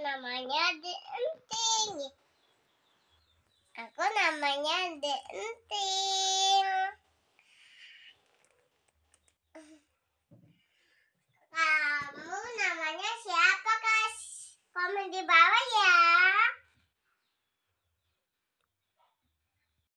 namanya di enting. Aku namanya di enting. Kamu namanya siapa, Kas? Komen di bawah ya.